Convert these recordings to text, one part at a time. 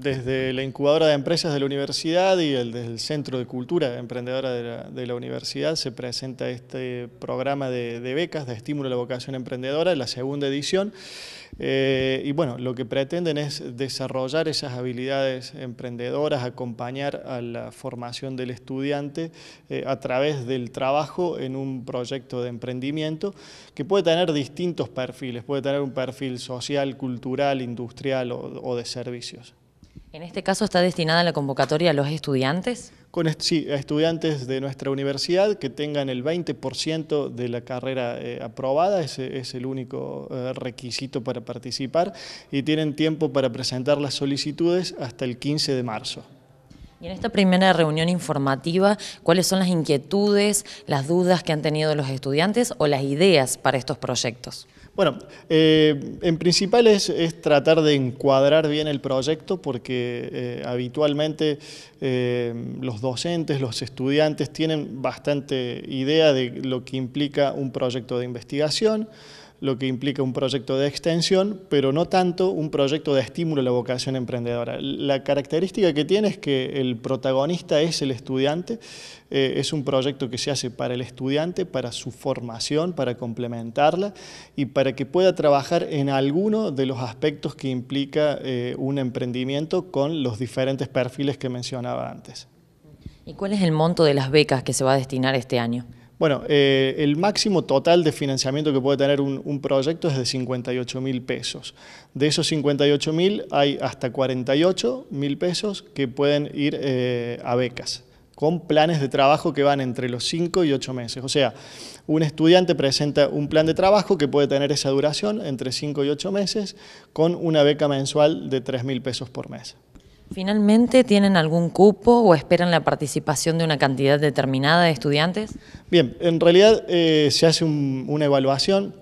desde la incubadora de empresas de la universidad y el, desde el Centro de Cultura Emprendedora de la, universidad se presenta este programa de, becas de estímulo a la vocación emprendedora, la segunda edición. Eh, y bueno, lo que pretenden es desarrollar esas habilidades emprendedoras, acompañar a la formación del estudiante eh, a través del trabajo en un proyecto de emprendimiento que puede tener distintos perfiles, puede tener un perfil social, cultural, industrial o de servicios. ¿En este caso está destinada la convocatoria a los estudiantes? Con sí, a estudiantes de nuestra universidad que tengan el 20% de la carrera eh, aprobada, ese es el único eh, requisito para participar, y tienen tiempo para presentar las solicitudes hasta el 15 de marzo. Y en esta primera reunión informativa, ¿cuáles son las inquietudes, las dudas que han tenido los estudiantes o las ideas para estos proyectos? Bueno, eh, en principal es, tratar de encuadrar bien el proyecto porque eh, habitualmente eh, los docentes, los estudiantes tienen bastante idea de lo que implica un proyecto de investigación, lo que implica un proyecto de extensión, pero no tanto un proyecto de estímulo a la vocación emprendedora. La característica que tiene es que el protagonista es el estudiante, eh, es un proyecto que se hace para el estudiante, para su formación, para complementarla y para que pueda trabajar en alguno de los aspectos que implica eh, un emprendimiento con los diferentes perfiles que mencionaba antes. ¿Y cuál es el monto de las becas que se va a destinar este año? Bueno, eh, el máximo total de financiamiento que puede tener un, proyecto es de 58 mil pesos. De esos 58 mil hay hasta 48 mil pesos que pueden ir eh, a becas con planes de trabajo que van entre los 5 y 8 meses. O sea, un estudiante presenta un plan de trabajo que puede tener esa duración entre 5 y 8 meses con una beca mensual de 3 mil pesos por mes. ¿Finalmente tienen algún cupo o esperan la participación de una cantidad determinada de estudiantes? Bien, en realidad eh, se hace una evaluación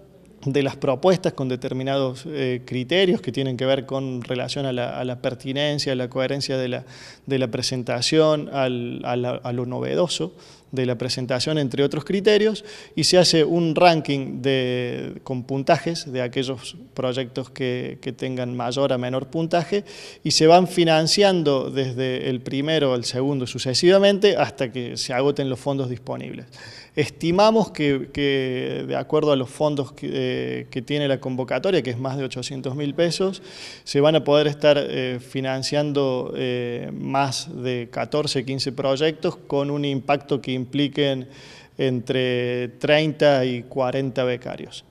de las propuestas con determinados eh, criterios que tienen que ver con relación a la, pertinencia, a la coherencia de la, presentación, a, lo novedoso de la presentación, entre otros criterios, y se hace un ranking con puntajes de aquellos proyectos que, que tengan mayor a menor puntaje, y se van financiando desde el primero al segundo sucesivamente hasta que se agoten los fondos disponibles. Estimamos que, de acuerdo a los fondos eh, que, tiene la convocatoria, que es más de 800 mil pesos, se van a poder estar eh, financiando eh, más de 14, 15 proyectos con un impacto que impliquen entre 30 y 40 becarios.